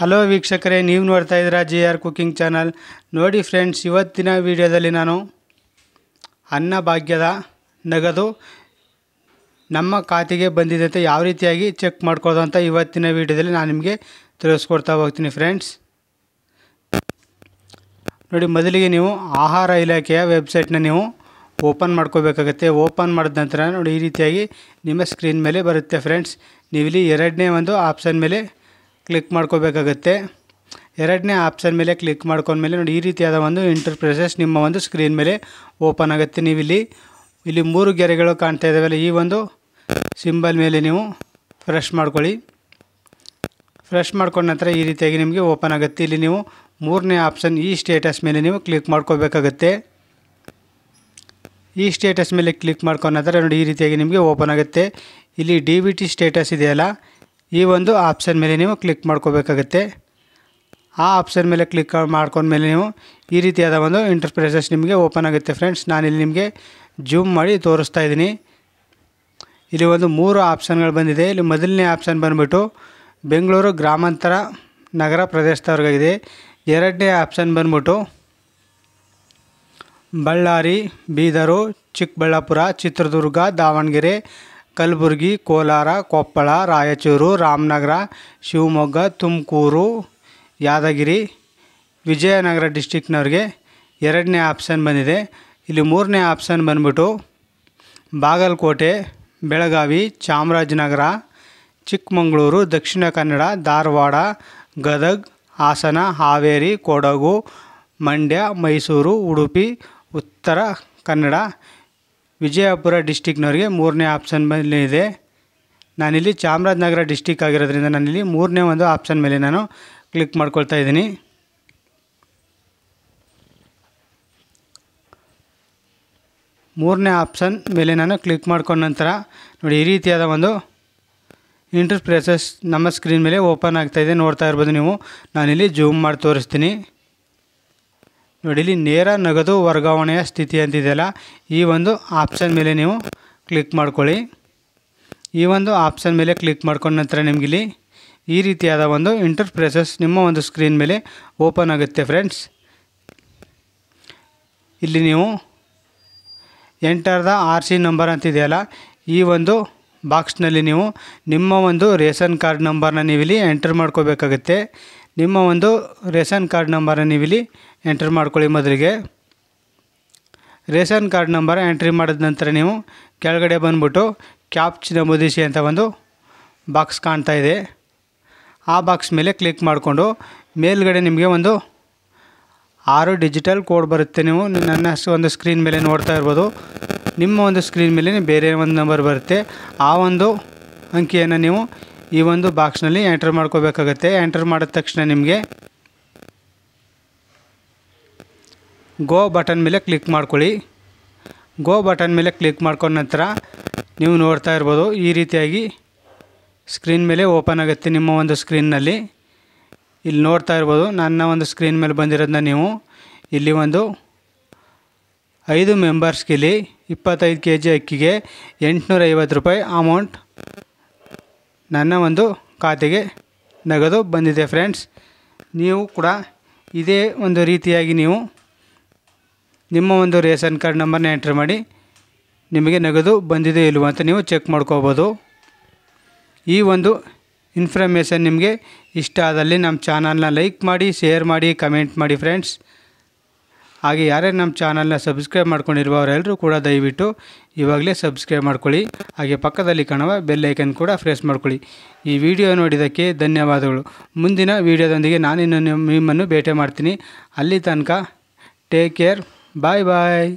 hello ವೀಕ್ಷಕರೇ ನೀವು ನೋಡ್ತಾ ಇದ್ದೀರಾ ಜಿ ಆರ್ ಕುಕಿಂಗ್ ಚಾನಲ್ ನೋಡಿ ಫ್ರೆಂಡ್ಸ್ ಇವತ್ತಿನ ವಿಡಿಯೋದಲ್ಲಿ ನಾನು ಭಾಗ್ಯದ ನಗದು ನಮ್ಮ ಖಾತೆಗೆ ಬಂದಿದೆ ಅಂತ ಯಾವ ರೀತಿಯಾಗಿ ಚೆಕ್ ಮಾಡ್ಕೋದು ಅಂತ ಇವತ್ತಿನ ವಿಡಿಯೋದಲ್ಲಿ ನಾನು ನಿಮಗೆ ತಿಳಿಸ್ಕೊಡ್ತಾ ಹೋಗ್ತೀನಿ ಫ್ರೆಂಡ್ಸ್ ನೋಡಿ ಮೊದಲಿಗೆ ನೀವು ಆಹಾರ ಇಲಾಖೆಯ ವೆಬ್ಸೈಟ್ನ ನೀವು ಓಪನ್ ಮಾಡ್ಕೋಬೇಕಾಗತ್ತೆ ಓಪನ್ ಮಾಡಿದ ನಂತರ ನೋಡಿ ಈ ರೀತಿಯಾಗಿ ನಿಮ್ಮ ಸ್ಕ್ರೀನ್ ಮೇಲೆ ಬರುತ್ತೆ ಫ್ರೆಂಡ್ಸ್ ನೀವಿಲ್ಲಿ ಎರಡನೇ ಒಂದು ಆಪ್ಷನ್ ಮೇಲೆ ಕ್ಲಿಕ್ ಮಾಡ್ಕೋಬೇಕಾಗತ್ತೆ ಎರಡನೇ ಆಪ್ಷನ್ ಮೇಲೆ ಕ್ಲಿಕ್ ಮಾಡ್ಕೊಂಡ್ಮೇಲೆ ನೋಡಿ ಈ ರೀತಿಯಾದ ಒಂದು ಇಂಟರ್ಪ್ರೆಸಸ್ ನಿಮ್ಮ ಒಂದು ಸ್ಕ್ರೀನ್ ಮೇಲೆ ಓಪನ್ ಆಗುತ್ತೆ ನೀವು ಇಲ್ಲಿ ಇಲ್ಲಿ ಮೂರು ಗೆರೆಗಳು ಕಾಣ್ತಾ ಇದ್ದಾವೆಲ್ಲ ಈ ಒಂದು ಸಿಂಬಲ್ ಮೇಲೆ ನೀವು ಫ್ರೆಶ್ ಮಾಡ್ಕೊಳ್ಳಿ ಫ್ರೆಶ್ ಮಾಡ್ಕೊಂಡ ನಂತರ ಈ ರೀತಿಯಾಗಿ ನಿಮಗೆ ಓಪನ್ ಆಗುತ್ತೆ ಇಲ್ಲಿ ನೀವು ಮೂರನೇ ಆಪ್ಷನ್ ಈ ಸ್ಟೇಟಸ್ ಮೇಲೆ ನೀವು ಕ್ಲಿಕ್ ಮಾಡ್ಕೋಬೇಕಾಗತ್ತೆ ಈ ಸ್ಟೇಟಸ್ ಮೇಲೆ ಕ್ಲಿಕ್ ಮಾಡ್ಕೊಂಡ ನಂತರ ನೋಡಿ ಈ ರೀತಿಯಾಗಿ ನಿಮಗೆ ಓಪನ್ ಆಗುತ್ತೆ ಇಲ್ಲಿ ಡಿ ಬಿ ಟಿ ಸ್ಟೇಟಸ್ ಇದೆಯಲ್ಲ ಈ ಒಂದು ಆಪ್ಷನ್ ಮೇಲೆ ನೀವು ಕ್ಲಿಕ್ ಮಾಡ್ಕೋಬೇಕಾಗುತ್ತೆ ಆ ಆಪ್ಷನ್ ಮೇಲೆ ಕ್ಲಿಕ್ ಮಾಡ್ಕೊಂಡ್ಮೇಲೆ ನೀವು ಈ ರೀತಿಯಾದ ಒಂದು ಇಂಟರ್ಪ್ರೈಸಸ್ ನಿಮಗೆ ಓಪನ್ ಆಗುತ್ತೆ ಫ್ರೆಂಡ್ಸ್ ನಾನಿಲ್ಲಿ ನಿಮಗೆ ಜೂಮ್ ಮಾಡಿ ತೋರಿಸ್ತಾ ಇದ್ದೀನಿ ಇಲ್ಲಿ ಒಂದು ಮೂರು ಆಪ್ಷನ್ಗಳು ಬಂದಿದೆ ಇಲ್ಲಿ ಮೊದಲನೇ ಆಪ್ಷನ್ ಬಂದುಬಿಟ್ಟು ಬೆಂಗಳೂರು ಗ್ರಾಮಾಂತರ ನಗರ ಪ್ರದೇಶದವ್ರಿಗಾಗಿದೆ ಎರಡನೇ ಆಪ್ಷನ್ ಬಂದ್ಬಿಟ್ಟು ಬಳ್ಳಾರಿ ಬೀದರು ಚಿಕ್ಕಬಳ್ಳಾಪುರ ಚಿತ್ರದುರ್ಗ ದಾವಣಗೆರೆ ಕಲಬುರಗಿ ಕೋಲಾರ ಕೊಪ್ಪಳ ರಾಯಚೂರು ರಾಮನಗರ ಶಿವಮೊಗ್ಗ ತುಮಕೂರು ಯಾದಗಿರಿ ವಿಜಯನಗರ ಡಿಸ್ಟಿಕ್ನವ್ರಿಗೆ ಎರಡನೇ ಆಪ್ಷನ್ ಬಂದಿದೆ ಇಲ್ಲಿ ಮೂರನೇ ಆಪ್ಷನ್ ಬಂದ್ಬಿಟ್ಟು ಬಾಗಲಕೋಟೆ ಬೆಳಗಾವಿ ಚಾಮರಾಜನಗರ ಚಿಕ್ಕಮಗಳೂರು ದಕ್ಷಿಣ ಕನ್ನಡ ಧಾರವಾಡ ಗದಗ್ ಹಾಸನ ಹಾವೇರಿ ಕೊಡಗು ಮಂಡ್ಯ ಮೈಸೂರು ಉಡುಪಿ ಉತ್ತರ ಕನ್ನಡ ವಿಜಯಪುರ ಡಿಸ್ಟಿಕ್ನವ್ರಿಗೆ ಮೂರನೇ ಆಪ್ಷನ್ ಮೇಲೆ ಇದೆ ನಾನಿಲ್ಲಿ ಚಾಮರಾಜನಗರ ಡಿಸ್ಟಿಕ್ ಆಗಿರೋದ್ರಿಂದ ನಾನಿಲ್ಲಿ ಮೂರನೇ ಒಂದು ಆಪ್ಷನ್ ಮೇಲೆ ನಾನು ಕ್ಲಿಕ್ ಮಾಡ್ಕೊಳ್ತಾ ಇದ್ದೀನಿ ಮೂರನೇ ಆಪ್ಷನ್ ಮೇಲೆ ನಾನು ಕ್ಲಿಕ್ ಮಾಡ್ಕೊಂಡ ನಂತರ ನೋಡಿ ಈ ರೀತಿಯಾದ ಒಂದು ಇಂಟರ್ಪ್ರೆಸಸ್ ನಮ್ಮ ಸ್ಕ್ರೀನ್ ಮೇಲೆ ಓಪನ್ ಆಗ್ತಾಯಿದೆ ನೋಡ್ತಾ ಇರ್ಬೋದು ನೀವು ನಾನಿಲ್ಲಿ ಜೂಮ್ ಮಾಡಿ ತೋರಿಸ್ತೀನಿ ನೋಡಿ ಇಲ್ಲಿ ನೇರ ನಗದು ವರ್ಗಾವಣೆಯ ಸ್ಥಿತಿ ಅಂತಿದೆಯಲ್ಲ ಈ ಒಂದು ಆಪ್ಷನ್ ಮೇಲೆ ನೀವು ಕ್ಲಿಕ್ ಮಾಡ್ಕೊಳ್ಳಿ ಈ ಒಂದು ಆಪ್ಷನ್ ಮೇಲೆ ಕ್ಲಿಕ್ ಮಾಡ್ಕೊಂಡ ನಂತರ ಇಲ್ಲಿ ಈ ರೀತಿಯಾದ ಒಂದು ಇಂಟರ್ಪ್ರೆಸಸ್ ನಿಮ್ಮ ಒಂದು ಸ್ಕ್ರೀನ್ ಮೇಲೆ ಓಪನ್ ಆಗುತ್ತೆ ಫ್ರೆಂಡ್ಸ್ ಇಲ್ಲಿ ನೀವು enter the R C number ಅಂತಿದೆಯಲ್ಲ ಈ ಒಂದು ಬಾಕ್ಸ್ನಲ್ಲಿ ನೀವು ನಿಮ್ಮ ಒಂದು ರೇಷನ್ ಕಾರ್ಡ್ ನಂಬರ್ನ ನೀವಿಲ್ಲಿ ಎಂಟರ್ ಮಾಡ್ಕೋಬೇಕಾಗುತ್ತೆ ನಿಮ್ಮ ಒಂದು ರೇಷನ್ ಕಾರ್ಡ್ ನಂಬರನ್ನು ನೀವಿಲ್ಲಿ ಎಂಟ್ರ್ ಮಾಡ್ಕೊಳ್ಳಿ ಮೊದಲಿಗೆ ರೇಷನ್ ಕಾರ್ಡ್ ನಂಬರ್ ಎಂಟ್ರಿ ಮಾಡಿದ ನಂತರ ನೀವು ಕೆಳಗಡೆ ಬಂದ್ಬಿಟ್ಟು ಕ್ಯಾಪ್ಚ್ ನಮೂದಿಸಿ ಅಂತ ಒಂದು ಬಾಕ್ಸ್ ಕಾಣ್ತಾ ಇದೆ ಆ ಬಾಕ್ಸ್ ಮೇಲೆ ಕ್ಲಿಕ್ ಮಾಡಿಕೊಂಡು ಮೇಲ್ಗಡೆ ನಿಮಗೆ ಒಂದು ಆರು ಡಿಜಿಟಲ್ ಕೋಡ್ ಬರುತ್ತೆ ನೀವು ನನ್ನ ಒಂದು ಸ್ಕ್ರೀನ್ ಮೇಲೆ ನೋಡ್ತಾ ಇರ್ಬೋದು ನಿಮ್ಮ ಒಂದು ಸ್ಕ್ರೀನ್ ಮೇಲೆ ಬೇರೆ ಒಂದು ನಂಬರ್ ಬರುತ್ತೆ ಆ ಒಂದು ಅಂಕಿಯನ್ನು ನೀವು ಈ ಒಂದು ಬಾಕ್ಸ್ನಲ್ಲಿ ಎಂಟ್ರ್ ಮಾಡ್ಕೋಬೇಕಾಗತ್ತೆ ಎಂಟ್ರ್ ಮಾಡಿದ ತಕ್ಷಣ ನಿಮಗೆ ಗೋ ಬಟನ್ ಮೇಲೆ ಕ್ಲಿಕ್ ಮಾಡ್ಕೊಳ್ಳಿ ಗೋ ಬಟನ್ ಮೇಲೆ ಕ್ಲಿಕ್ ಮಾಡ್ಕೊಂಡ ನಂತರ ನೀವು ನೋಡ್ತಾ ಇರ್ಬೋದು ಈ ರೀತಿಯಾಗಿ ಸ್ಕ್ರೀನ್ ಮೇಲೆ ಓಪನ್ ಆಗುತ್ತೆ ನಿಮ್ಮ ಒಂದು ಸ್ಕ್ರೀನ್ನಲ್ಲಿ ಇಲ್ಲಿ ನೋಡ್ತಾ ಇರ್ಬೋದು ನನ್ನ ಒಂದು ಸ್ಕ್ರೀನ್ ಮೇಲೆ ಬಂದಿರೋದನ್ನ ನೀವು ಇಲ್ಲಿ ಒಂದು ಐದು ಮೆಂಬರ್ಸ್ಗಿಲ್ಲಿ ಇಪ್ಪತ್ತೈದು ಕೆ ಜಿ ಅಕ್ಕಿಗೆ ಎಂಟುನೂರೈವತ್ತು ರೂಪಾಯಿ ಅಮೌಂಟ್ ನನ್ನ ಒಂದು ಖಾತೆಗೆ ನಗದು ಬಂದಿದೆ ಫ್ರೆಂಡ್ಸ್ ನೀವು ಕೂಡ ಇದೇ ಒಂದು ರೀತಿಯಾಗಿ ನೀವು ನಿಮ್ಮ ಒಂದು ರೇಷನ್ ಕಾರ್ಡ್ ನಂಬರ್ನ ಎಂಟ್ರ್ ಮಾಡಿ ನಿಮಗೆ ನಗದು ಬಂದಿದೆ ಇಲ್ವ ಅಂತ ನೀವು ಚೆಕ್ ಮಾಡ್ಕೋಬೋದು ಈ ಒಂದು ಇನ್ಫಾರ್ಮೇಷನ್ ನಿಮಗೆ ಇಷ್ಟ ಆದಲ್ಲಿ ನಮ್ಮ ಚಾನಲ್ನ ಲೈಕ್ ಮಾಡಿ ಶೇರ್ ಮಾಡಿ ಕಮೆಂಟ್ ಮಾಡಿ ಫ್ರೆಂಡ್ಸ್ ಹಾಗೆ ಯಾರೇ ನಮ್ಮ ಚಾನಲ್ನ ಸಬ್ಸ್ಕ್ರೈಬ್ ಮಾಡ್ಕೊಂಡಿರುವವರೆಲ್ಲರೂ ಕೂಡ ದಯವಿಟ್ಟು ಇವಾಗಲೇ ಸಬ್ಸ್ಕ್ರೈಬ್ ಮಾಡ್ಕೊಳ್ಳಿ ಹಾಗೆ ಪಕ್ಕದಲ್ಲಿ ಕಾಣುವ ಬೆಲ್ಲೈಕನ್ ಕೂಡ ಪ್ರೆಸ್ ಮಾಡ್ಕೊಳ್ಳಿ ಈ ವಿಡಿಯೋ ನೋಡಿದ್ದಕ್ಕೆ ಧನ್ಯವಾದಗಳು ಮುಂದಿನ ವಿಡಿಯೋದೊಂದಿಗೆ ನಿಮ್ಮ ನಿಮ್ಮನ್ನು ಭೇಟಿ ಮಾಡ್ತೀನಿ ಅಲ್ಲಿ ತನಕ ಟೇಕ್ ಕೇರ್ ಬಾಯ್ ಬಾಯ್